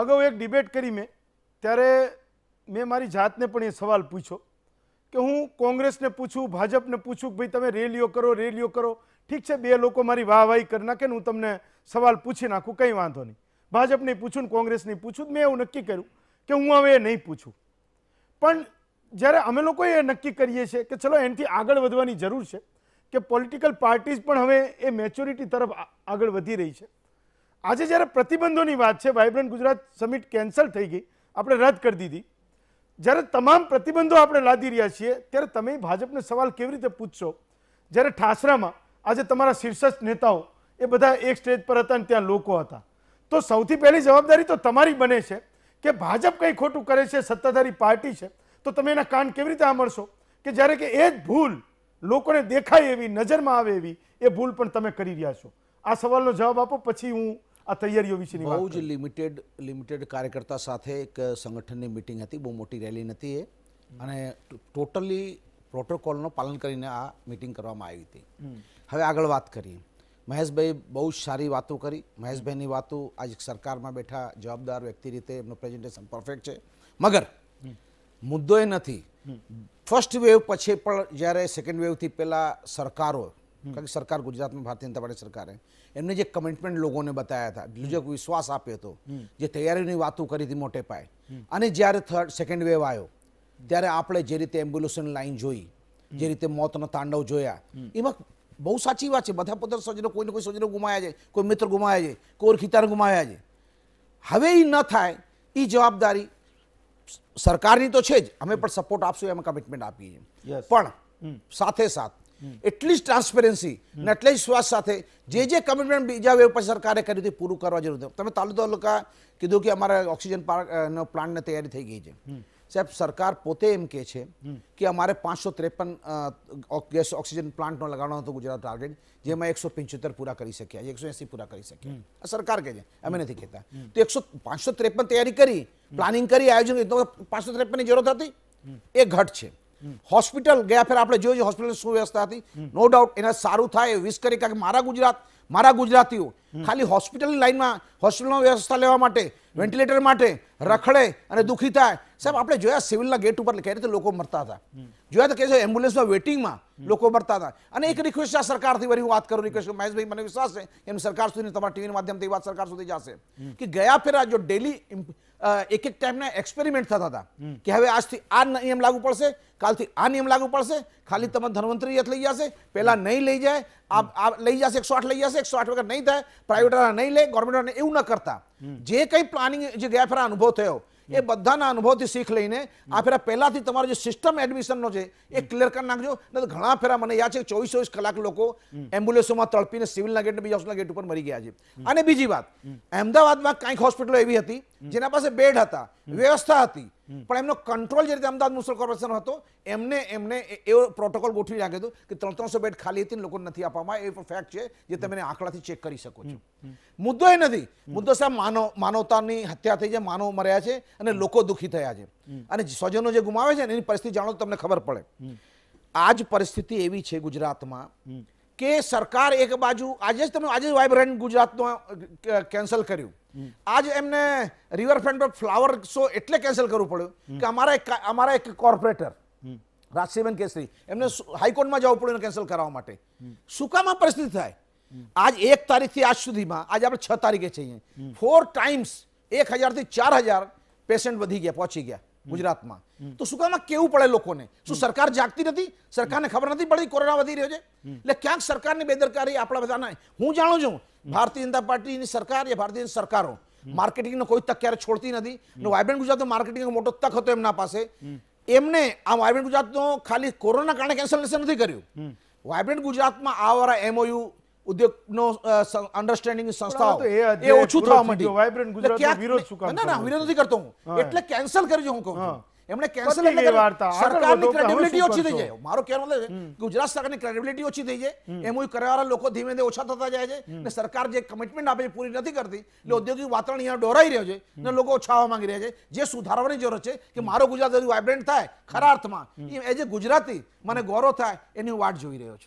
અગાઉ એક ડિબેટ કરી મેં ત્યારે મેં મારી જાતને પણ એ સવાલ પૂછ્યો કે હું કોંગ્રેસને પૂછું ભાજપને પૂછું કે ભાઈ તમે રેલીઓ કરો રેલીઓ કરો ઠીક છે બે લોકો મારી વાહવાહી કરી નાખે ને હું તમને સવાલ પૂછી નાખું કંઈ વાંધો નહીં ભાજપને પૂછું ને કોંગ્રેસને પૂછું મેં એવું નક્કી કર્યું કે હું હવે એ નહીં પૂછું પણ જ્યારે અમે લોકો એ નક્કી કરીએ છીએ કે ચલો એનાથી આગળ વધવાની જરૂર છે કે પોલિટિકલ પાર્ટીઝ પણ હવે એ મેચ્યોરિટી તરફ આગળ વધી રહી છે આજે જ્યારે પ્રતિબંધોની વાત છે વાઇબ્રન્ટ ગુજરાત સમિટ કેન્સલ થઈ ગઈ આપણે રદ કરી દીધી જ્યારે તમામ પ્રતિબંધો આપણે લાદી રહ્યા છીએ ત્યારે તમે ભાજપને સવાલ કેવી રીતે પૂછશો જ્યારે ઠાસરામાં આજે તમારા શીર્ષસ્થ નેતાઓ એ બધા એક સ્ટેજ પર હતા અને ત્યાં લોકો હતા તો સૌથી પહેલી જવાબદારી તો તમારી બને છે કે ભાજપ કંઈ ખોટું કરે છે સત્તાધારી પાર્ટી છે તો તમે એના કાન કેવી રીતે આંબળશો કે જ્યારે કે એ જ ભૂલ લોકોને દેખાય એવી નજરમાં આવે એવી એ ભૂલ પણ તમે કરી રહ્યા છો આ સવાલનો જવાબ આપો પછી હું આ તૈયારીઓ વિશેની બહુ જ લિમિટેડ લિમિટેડ કાર્યકર્તા સાથે એક સંગઠનની મિટિંગ હતી બહુ મોટી રેલી નથી એ અને ટોટલી પ્રોટોકોલનું પાલન કરીને આ મિટિંગ કરવામાં આવી હતી હવે આગળ વાત કરીએ મહેશભાઈ બહુ જ સારી વાતો કરી મહેશભાઈની વાતો આજ સરકારમાં બેઠા જવાબદાર વ્યક્તિ રીતે એમનું પ્રેઝન્ટેશન પરફેક્ટ છે મગર મુદ્દો એ નથી ફર્સ્ટ વેવ પછી પણ જ્યારે સેકન્ડ વેવથી પહેલાં સરકારો કારણ કે સરકાર ગુજરાતમાં ભારતીય જનતા પાર્ટી સરકારે એમને જે કમિટમેન્ટ લોકોને બતાવ્યા હતા જે વિશ્વાસ આપ્યો હતો જે તૈયારીની વાતો કરી હતી મોટે પાયે અને જ્યારે થર્ડ સેકન્ડ વેવ આવ્યો ત્યારે આપણે જે રીતે એમ્બ્યુલન્સની લાઈન જોઈ જે રીતે મોતનો તાંડવ જોયા એમાં બહુ સાચી વાત છે બધા પોતાના સ્વજનો કોઈને કોઈ સ્વજનો ગુમાયા છે કોઈ મિત્ર ગુમાયા છે કોઈ ઓળખીતાને ગુમાયા છે હવે એ ન થાય એ જવાબદારી સરકારની તો છે જ અમે પણ સપોર્ટ આપશું એમાં કમિટમેન્ટ આપીએ છીએ પણ સાથે સાથ એટલી જ ટ્રાન્સપેરન્સી ને એટલી જ સાથે જે જે કમિટમેન્ટ બીજા વેવ પછી સરકારે કર્યું તે પૂરું કરવા જરૂર તમે તાલુ તાલુકા કીધું કે અમારા ઓક્સિજન નો પ્લાન્ટની તૈયારી થઈ ગઈ છે સાહેબ સરકાર પોતે એમ કહે છે કે અમારે પાંચસો ત્રેપન ગેસ ઓક્સિજન પ્લાન્ટનો લગાડવાનો હતો ગુજરાત ટાર્ગેટ જેમાં એકસો પંચોતેર પૂરા કરી શક્યા એકસો એસી પૂરા કરી શક્યા આ સરકાર કહે છે અમે નથી કહેતા તો એકસો પાંચસો ત્રેપન તૈયારી કરી પ્લાનિંગ કરી આયોજન પાંચસો ત્રેપનની જરૂરત હતી એ ઘટ છે હોસ્પિટલ ગયા ફેર આપણે જોયું હોસ્પિટલ શું વ્યવસ્થા હતી નો ડાઉટ એને સારું થાય વિશ કરી કારણ કે મારા ગુજરાત મારા ગુજરાતીઓ ખાલી હોસ્પિટલની લાઈનમાં હોસ્પિટલમાં વ્યવસ્થા લેવા માટે વેન્ટિલેટર માટે રખડે અને દુઃખી થાય સાહેબ આપણે જોયા સિવિલના ગેટ ઉપર કઈ રીતે લોકો મરતા હતા જોયા તો કે છે એમ્બ્યુલન્સમાં વેટિંગમાં લોકો મરતા હતા અને એક રિક્વેસ્ટ આ સરકારથી વળી હું વાત કરું રિક્વેસ્ટ મહેશભાઈ મને વિશ્વાસ છે એમ સરકાર સુધી તમારા ટીવીના માધ્યમથી વાત સરકાર સુધી જશે કે ગયા ફેરા જો ડેલી એક એક ટાઈમના એક્સપેરિમેન્ટ થતા હતા કે હવે આજથી આ નિયમ લાગુ પડશે કાલથી આ નિયમ લાગુ પડશે ખાલી તમે ધનવંતરી લઈ જશે પહેલા નહીં લઈ જાય આ લઈ જશે એકસો લઈ જશે એકસો આઠ વગર નહીં થાય પ્રાઇવેટવાળા નહીં લે ગવર્મેન્ટવાળાને એવું ન કરતા જે કંઈ પ્લાનિંગ જે ગયા ફેરા અનુભવ થયો એ બધાના અનુભવથી શીખ લઈને આ ફેરા પહેલાંથી તમારો જે સિસ્ટમ એડમિશનનો છે એ ક્લિયર કરી નાખજો ને ઘણા ફેરા મને યાદ છે ચોવીસ ચોવીસ કલાક લોકો એમ્બ્યુલન્સોમાં તળપીને સિવિલના ગેટ બીજા હોસ્પિટલના ગેટ ઉપર મરી ગયા છે અને બીજી વાત અમદાવાદમાં કાંઈક હોસ્પિટલો એવી હતી જેના પાસે બેડ હતા વ્યવસ્થા હતી પણ એમનો કંટ્રોલ જે રીતે અમદાવાદ મ્યુનિસિપલ કોર્પોરેશન હતો એમને એમને એવો પ્રોટોકોલ ગોઠવી રાખ્યો હતો કે ત્રણ ત્રણસો બેડ ખાલી હતી લોકોને નથી આપવામાં એ ફેક્ટ છે જે તમે આંકડાથી ચેક કરી શકો છો મુદ્દો એ નથી મુદ્દો સાહેબ માનવ માનવતાની હત્યા થઈ છે માનવ મર્યા છે અને લોકો દુઃખી થયા છે અને સ્વજનો જે ગુમાવે છે ને એની પરિસ્થિતિ જાણો તમને ખબર પડે આજ પરિસ્થિતિ એવી છે ગુજરાતમાં કે સરકાર એક બાજુ આજે જ તમે આજે જ વાઇબ્રન્ટ ગુજરાતનો કેન્સલ કર્યું આજ એમને રિવરફ્રન્ટ પર ફ્લાવર શો એટલે કેન્સલ કરવું પડ્યું કે અમારા એક અમારા એક કોર્પોરેટર રાજસીબેન કેસરી એમને હાઈકોર્ટમાં જવું પડ્યું કેન્સલ કરાવવા માટે શું કામ પરિસ્થિતિ થાય આજ એક તારીખથી આજ સુધીમાં આજે આપણે છ તારીખે છીએ ફોર ટાઈમ્સ એક હજારથી ચાર હજાર પેશન્ટ વધી ગયા પહોંચી ગયા ગુજરાતમાં તો શું કામ કેવું પડે લોકોને શું સરકાર જાગતી નથી સરકારને ખબર નથી પડી કોરોના વધી રહ્યો છે એટલે ક્યાંક સરકારની બેદરકારી આપણા બધાના હું જાણું છું ભારતીય જનતા પાર્ટીની સરકાર યા ભારતીય સરકારો માર્કેટિંગનો કોઈ તક ક્યારે છોડતી નથી વાઇબ્રન્ટ ગુજરાત માર્કેટિંગનો મોટો તક હતો એમના પાસે એમને આ વાઇબ્રન્ટ ગુજરાતનો ખાલી કોરોના કારણે કેન્સલેશન નથી કર્યું વાઇબ્રન્ટ ગુજરાતમાં આ વાળા એમઓયુ ઉદ્યોગનો અન્ડરસ્ટેન્ડિંગ સંસ્થાઓ એ ઓછું થવા માંડી વાઇબ્રન્ટ ગુજરાતનો વિરોધ શું ના ના વિરોધ નથી કરતો હું એટલે કેન્સલ કરી હું કહું એમણે કેન્સલ સરકારની ક્રેડિબિલિટી ઓછી થઈ જાય મારો કહેવાનો મતલબ ગુજરાત સરકારની ક્રેડિબિલિટી ઓછી થઈ જાય એમ કરવાવાળા લોકો ધીમે ધીમે ઓછા થતા જાય છે ને સરકાર જે કમિટમેન્ટ આપે છે પૂરી નથી કરતી એટલે ઔદ્યોગિક વાતાવરણ અહીંયા ડોરાઈ રહ્યો છે ને લોકો ઓછાવા માંગી રહ્યા છે જે સુધારવાની જરૂર છે કે મારો ગુજરાત હજુ વાઇબ્રન્ટ થાય ખરા અર્થમાં એઝ એ ગુજરાતી મને ગૌરવ થાય એની વાટ જોઈ રહ્યો છું